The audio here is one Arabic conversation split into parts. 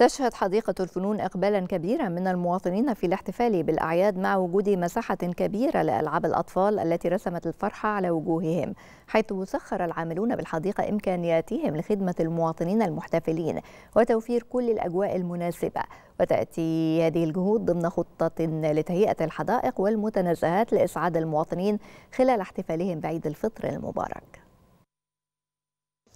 تشهد حديقة الفنون إقبالا كبيرا من المواطنين في الاحتفال بالأعياد مع وجود مساحة كبيرة لألعاب الأطفال التي رسمت الفرحة على وجوههم حيث سخر العاملون بالحديقة إمكانياتهم لخدمة المواطنين المحتفلين وتوفير كل الأجواء المناسبة وتأتي هذه الجهود ضمن خطة لتهيئة الحدائق والمتنزهات لإسعاد المواطنين خلال احتفالهم بعيد الفطر المبارك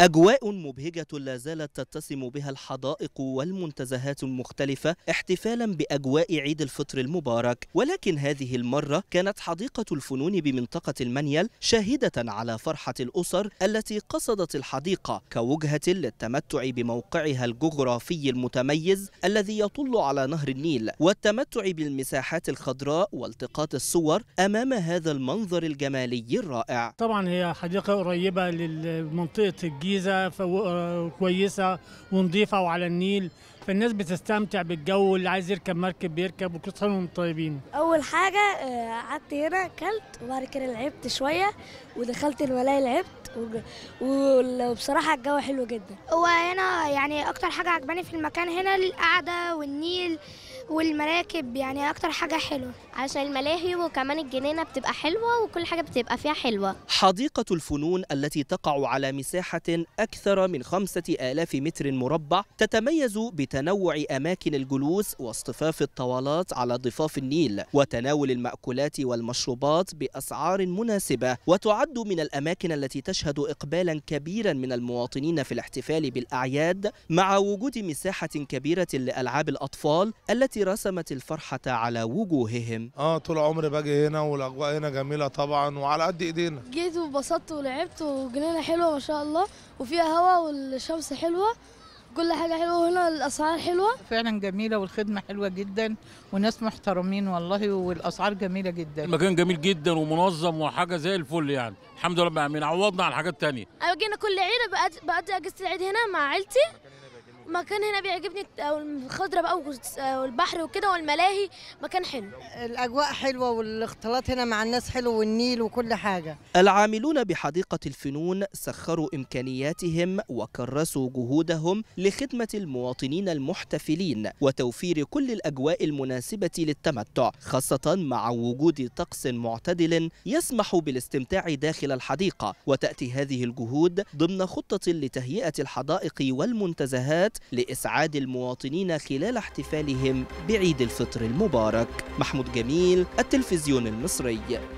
أجواء مبهجة لا زالت تتسم بها الحدائق والمنتزهات المختلفة احتفالا بأجواء عيد الفطر المبارك ولكن هذه المرة كانت حديقة الفنون بمنطقة المنيل شاهدة على فرحة الأسر التي قصدت الحديقة كوجهة للتمتع بموقعها الجغرافي المتميز الذي يطل على نهر النيل والتمتع بالمساحات الخضراء والتقاط الصور أمام هذا المنظر الجمالي الرائع طبعا هي حديقة قريبة للمنطقة جيزه آه، كويسه ونظيفه وعلى النيل فالناس بتستمتع بالجو واللي عايز يركب مركب بيركب وكل سنه وهم طيبين اول حاجه آه، قعدت هنا اكلت وبعد كده لعبت شويه ودخلت الولايه لعبت وبصراحه الجو حلو جدا هو هنا يعني اكتر حاجه عجباني في المكان هنا القعده والنيل والمراكب يعني اكتر حاجه حلوه عشان الملاهي وكمان الجنينه بتبقى حلوه وكل حاجه بتبقى فيها حلوه حديقه الفنون التي تقع على مساحه اكثر من خمسة آلاف متر مربع تتميز بت تنوع أماكن الجلوس واصطفاف الطوالات على ضفاف النيل وتناول المأكولات والمشروبات بأسعار مناسبة وتعد من الأماكن التي تشهد إقبالا كبيرا من المواطنين في الاحتفال بالأعياد مع وجود مساحة كبيرة لألعاب الأطفال التي رسمت الفرحة على وجوههم آه طول عمري باجي هنا والأجواء هنا جميلة طبعا وعلى قد إيدينا جيت وبسطت ولعبت وجنينة حلوة ما شاء الله وفيها هواء والشمس حلوة كل حاجه حلوه هنا الاسعار حلوه فعلا جميله والخدمه حلوه جدا وناس محترمين والله والاسعار جميله جدا المكان جميل جدا ومنظم وحاجه زي الفل يعني الحمد لله رب العالمين عوضنا عن حاجات تانية انا جينا كل عيد بقضي اجازه العيد هنا مع عيلتي مكان هنا بيعجبني الخضره بقى والبحر وكده والملاهي مكان حلو الاجواء حلوه والاختلاط هنا مع الناس حلو والنيل وكل حاجه العاملون بحديقه الفنون سخروا امكانياتهم وكرسوا جهودهم لخدمه المواطنين المحتفلين وتوفير كل الاجواء المناسبه للتمتع خاصه مع وجود طقس معتدل يسمح بالاستمتاع داخل الحديقه وتاتي هذه الجهود ضمن خطه لتهيئه الحدائق والمنتزهات لإسعاد المواطنين خلال احتفالهم بعيد الفطر المبارك محمود جميل التلفزيون المصري